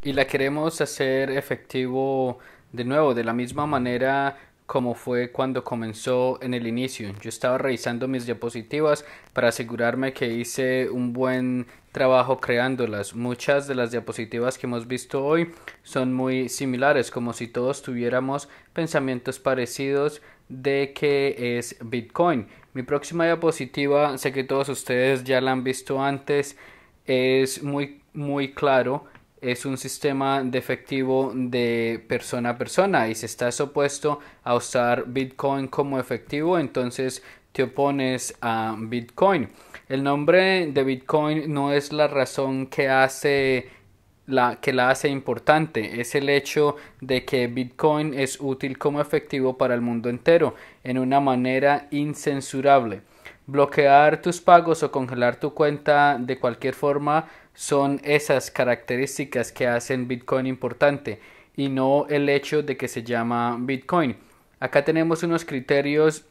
Y la queremos hacer efectivo de nuevo, de la misma manera como fue cuando comenzó en el inicio. Yo estaba revisando mis diapositivas para asegurarme que hice un buen trabajo creándolas. Muchas de las diapositivas que hemos visto hoy son muy similares, como si todos tuviéramos pensamientos parecidos de que es Bitcoin. Mi próxima diapositiva, sé que todos ustedes ya la han visto antes, es muy, muy claro es un sistema de efectivo de persona a persona y si estás opuesto a usar Bitcoin como efectivo, entonces te opones a Bitcoin. El nombre de Bitcoin no es la razón que hace la que la hace importante es el hecho de que Bitcoin es útil como efectivo para el mundo entero en una manera incensurable bloquear tus pagos o congelar tu cuenta de cualquier forma son esas características que hacen Bitcoin importante y no el hecho de que se llama Bitcoin. Acá tenemos unos criterios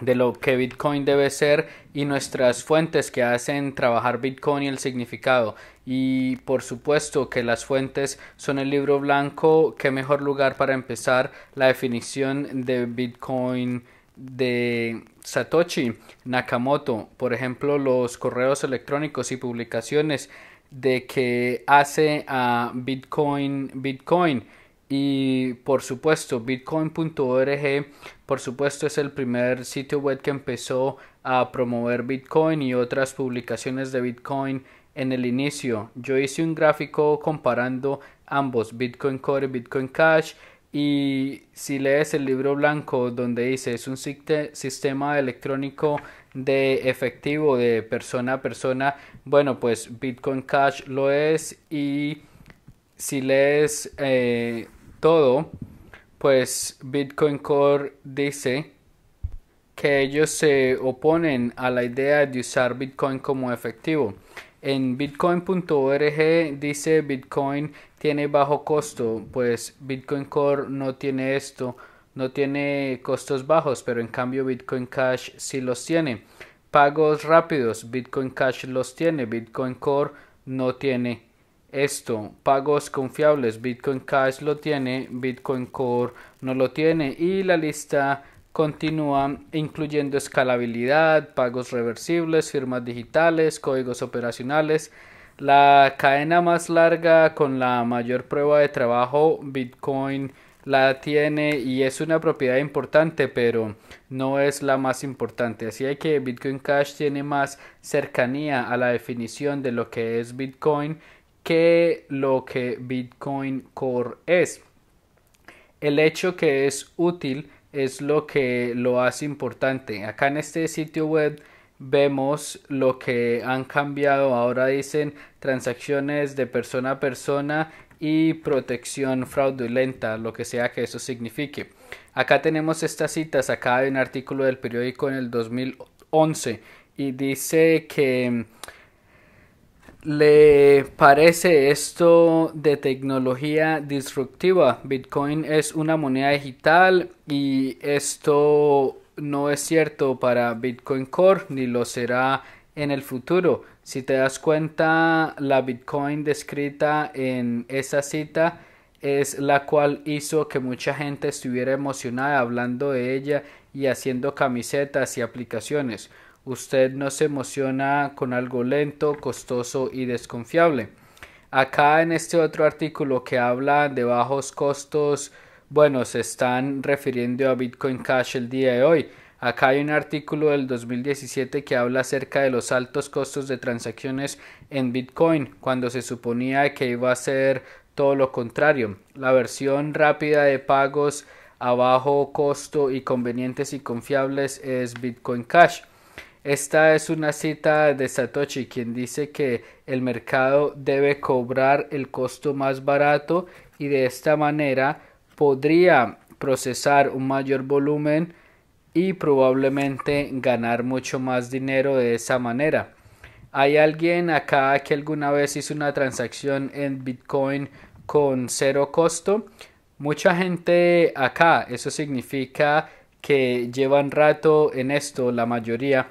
de lo que Bitcoin debe ser y nuestras fuentes que hacen trabajar Bitcoin y el significado. Y por supuesto que las fuentes son el libro blanco, qué mejor lugar para empezar la definición de Bitcoin de Satoshi Nakamoto, por ejemplo, los correos electrónicos y publicaciones de que hace a Bitcoin, Bitcoin y por supuesto bitcoin.org, por supuesto es el primer sitio web que empezó a promover Bitcoin y otras publicaciones de Bitcoin en el inicio. Yo hice un gráfico comparando ambos, Bitcoin Core y Bitcoin Cash y si lees el libro blanco donde dice es un sistema electrónico de efectivo de persona a persona, bueno, pues Bitcoin Cash lo es y si lees eh, todo, pues Bitcoin Core dice que ellos se oponen a la idea de usar Bitcoin como efectivo. En bitcoin.org dice Bitcoin tiene bajo costo, pues Bitcoin Core no tiene esto, no tiene costos bajos, pero en cambio Bitcoin Cash sí los tiene. Pagos rápidos, Bitcoin Cash los tiene, Bitcoin Core no tiene esto. Pagos confiables, Bitcoin Cash lo tiene, Bitcoin Core no lo tiene y la lista continúa incluyendo escalabilidad, pagos reversibles, firmas digitales, códigos operacionales. La cadena más larga con la mayor prueba de trabajo, Bitcoin, la tiene y es una propiedad importante, pero no es la más importante. Así hay que Bitcoin Cash tiene más cercanía a la definición de lo que es Bitcoin que lo que Bitcoin Core es. El hecho que es útil es lo que lo hace importante. Acá en este sitio web vemos lo que han cambiado. Ahora dicen transacciones de persona a persona y protección fraudulenta, lo que sea que eso signifique. Acá tenemos estas citas, acá hay un artículo del periódico en el 2011 y dice que ¿Le parece esto de tecnología disruptiva? Bitcoin es una moneda digital y esto no es cierto para Bitcoin Core ni lo será en el futuro. Si te das cuenta, la Bitcoin descrita en esa cita es la cual hizo que mucha gente estuviera emocionada hablando de ella y haciendo camisetas y aplicaciones. Usted no se emociona con algo lento, costoso y desconfiable. Acá en este otro artículo que habla de bajos costos, bueno, se están refiriendo a Bitcoin Cash el día de hoy. Acá hay un artículo del 2017 que habla acerca de los altos costos de transacciones en Bitcoin, cuando se suponía que iba a ser todo lo contrario. La versión rápida de pagos a bajo costo y convenientes y confiables es Bitcoin Cash. Esta es una cita de Satoshi quien dice que el mercado debe cobrar el costo más barato y de esta manera podría procesar un mayor volumen y probablemente ganar mucho más dinero de esa manera. ¿Hay alguien acá que alguna vez hizo una transacción en Bitcoin con cero costo? Mucha gente acá, eso significa que llevan rato en esto, la mayoría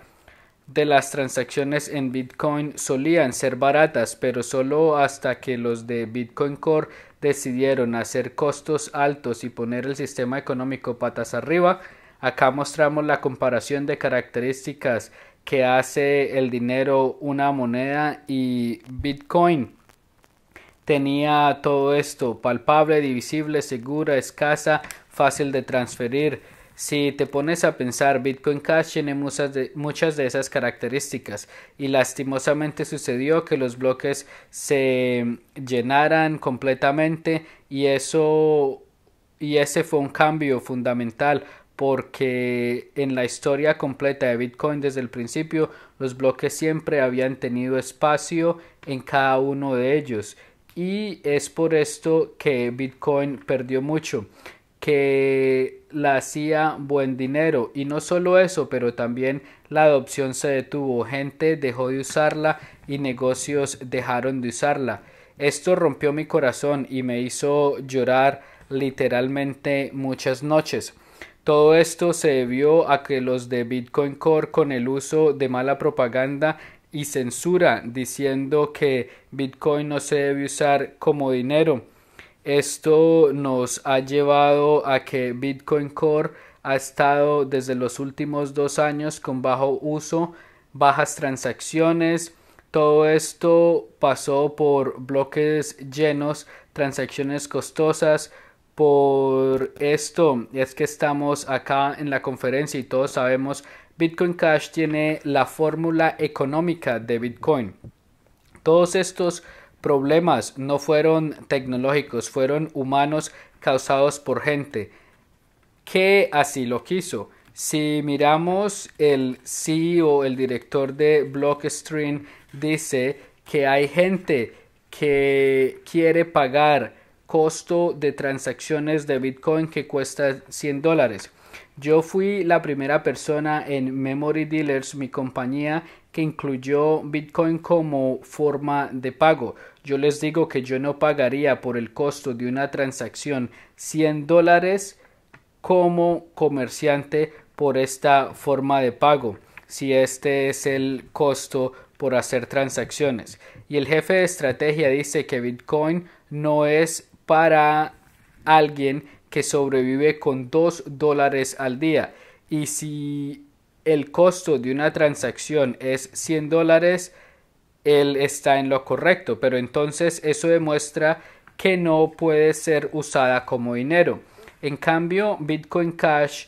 de las transacciones en Bitcoin solían ser baratas, pero solo hasta que los de Bitcoin Core decidieron hacer costos altos y poner el sistema económico patas arriba. Acá mostramos la comparación de características que hace el dinero una moneda y Bitcoin tenía todo esto palpable, divisible, segura, escasa, fácil de transferir si te pones a pensar, Bitcoin Cash tiene muchas de, muchas de esas características y lastimosamente sucedió que los bloques se llenaran completamente y eso y ese fue un cambio fundamental porque en la historia completa de Bitcoin desde el principio los bloques siempre habían tenido espacio en cada uno de ellos y es por esto que Bitcoin perdió mucho que la hacía buen dinero. Y no solo eso, pero también la adopción se detuvo, gente dejó de usarla y negocios dejaron de usarla. Esto rompió mi corazón y me hizo llorar literalmente muchas noches. Todo esto se debió a que los de Bitcoin Core con el uso de mala propaganda y censura diciendo que Bitcoin no se debe usar como dinero esto nos ha llevado a que Bitcoin Core ha estado desde los últimos dos años con bajo uso, bajas transacciones. Todo esto pasó por bloques llenos, transacciones costosas, por esto es que estamos acá en la conferencia y todos sabemos Bitcoin Cash tiene la fórmula económica de Bitcoin. Todos estos problemas no fueron tecnológicos, fueron humanos causados por gente que así lo quiso. Si miramos el CEO, el director de Blockstream, dice que hay gente que quiere pagar costo de transacciones de Bitcoin que cuesta 100 dólares. Yo fui la primera persona en Memory Dealers, mi compañía, que incluyó Bitcoin como forma de pago. Yo les digo que yo no pagaría por el costo de una transacción 100 dólares como comerciante por esta forma de pago, si este es el costo por hacer transacciones. Y el jefe de estrategia dice que Bitcoin no es para alguien sobrevive con 2 dólares al día. Y si el costo de una transacción es 100 dólares, él está en lo correcto, pero entonces eso demuestra que no puede ser usada como dinero. En cambio, Bitcoin Cash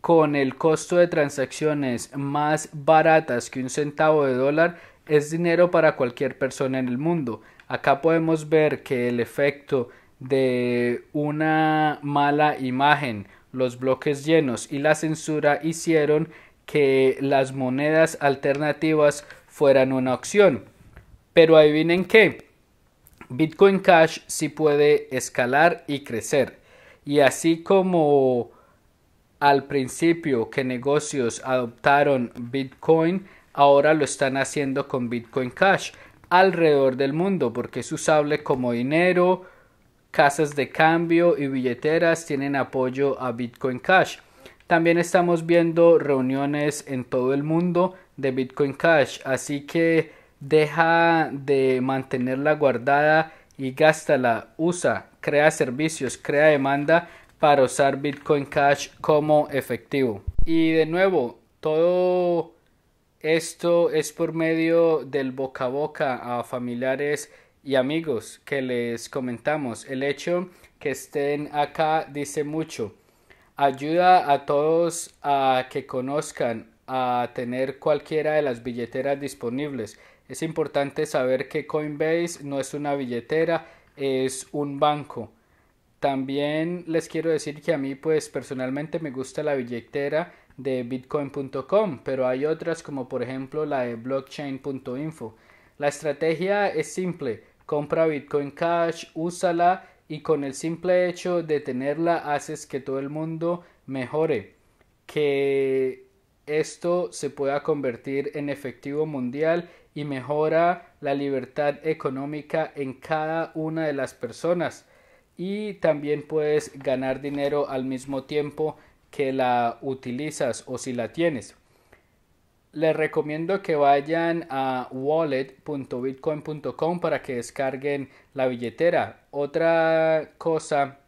con el costo de transacciones más baratas que un centavo de dólar es dinero para cualquier persona en el mundo. Acá podemos ver que el efecto de una mala imagen. Los bloques llenos y la censura hicieron que las monedas alternativas fueran una opción. Pero adivinen que Bitcoin Cash sí puede escalar y crecer. Y así como al principio que negocios adoptaron Bitcoin, ahora lo están haciendo con Bitcoin Cash alrededor del mundo porque es usable como dinero, casas de cambio y billeteras tienen apoyo a Bitcoin Cash. También estamos viendo reuniones en todo el mundo de Bitcoin Cash, así que deja de mantenerla guardada y gástala, usa, crea servicios, crea demanda para usar Bitcoin Cash como efectivo. Y de nuevo, todo esto es por medio del boca a boca a familiares y amigos que les comentamos. El hecho que estén acá dice mucho. Ayuda a todos a que conozcan, a tener cualquiera de las billeteras disponibles. Es importante saber que Coinbase no es una billetera, es un banco. También les quiero decir que a mí pues personalmente me gusta la billetera de bitcoin.com, pero hay otras como por ejemplo la de blockchain.info. La estrategia es simple, Compra Bitcoin Cash, úsala y con el simple hecho de tenerla haces que todo el mundo mejore. Que esto se pueda convertir en efectivo mundial y mejora la libertad económica en cada una de las personas. Y también puedes ganar dinero al mismo tiempo que la utilizas o si la tienes les recomiendo que vayan a wallet.bitcoin.com para que descarguen la billetera. Otra cosa,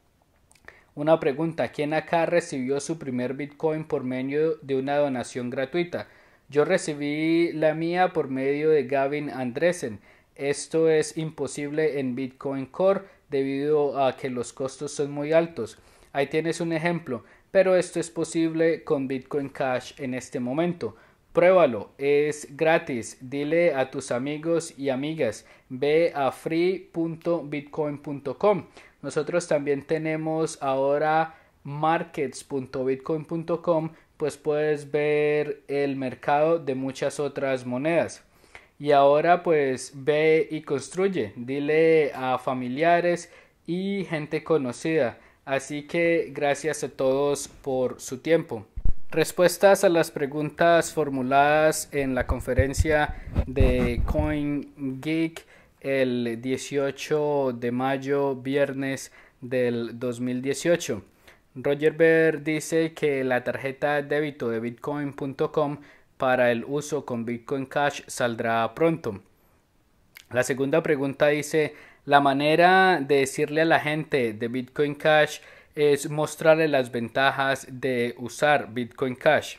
una pregunta, ¿quién acá recibió su primer Bitcoin por medio de una donación gratuita? Yo recibí la mía por medio de Gavin Andresen. Esto es imposible en Bitcoin Core debido a que los costos son muy altos. Ahí tienes un ejemplo, pero esto es posible con Bitcoin Cash en este momento. Pruébalo, es gratis. Dile a tus amigos y amigas, ve a free.bitcoin.com. Nosotros también tenemos ahora markets.bitcoin.com, pues puedes ver el mercado de muchas otras monedas. Y ahora pues ve y construye, dile a familiares y gente conocida. Así que gracias a todos por su tiempo. Respuestas a las preguntas formuladas en la conferencia de CoinGeek el 18 de mayo, viernes del 2018. Roger Ver dice que la tarjeta de débito de bitcoin.com para el uso con Bitcoin Cash saldrá pronto. La segunda pregunta dice, la manera de decirle a la gente de Bitcoin Cash es mostrarle las ventajas de usar Bitcoin Cash.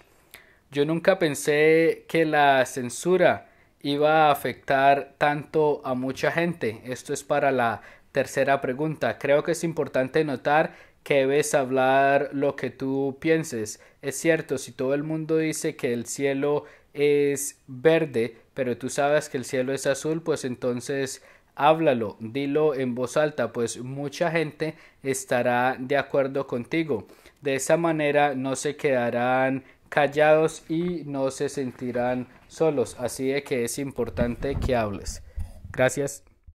Yo nunca pensé que la censura iba a afectar tanto a mucha gente. Esto es para la tercera pregunta. Creo que es importante notar que debes hablar lo que tú pienses. Es cierto, si todo el mundo dice que el cielo es verde, pero tú sabes que el cielo es azul, pues entonces háblalo, dilo en voz alta, pues mucha gente estará de acuerdo contigo. De esa manera no se quedarán callados y no se sentirán solos. Así de que es importante que hables. Gracias.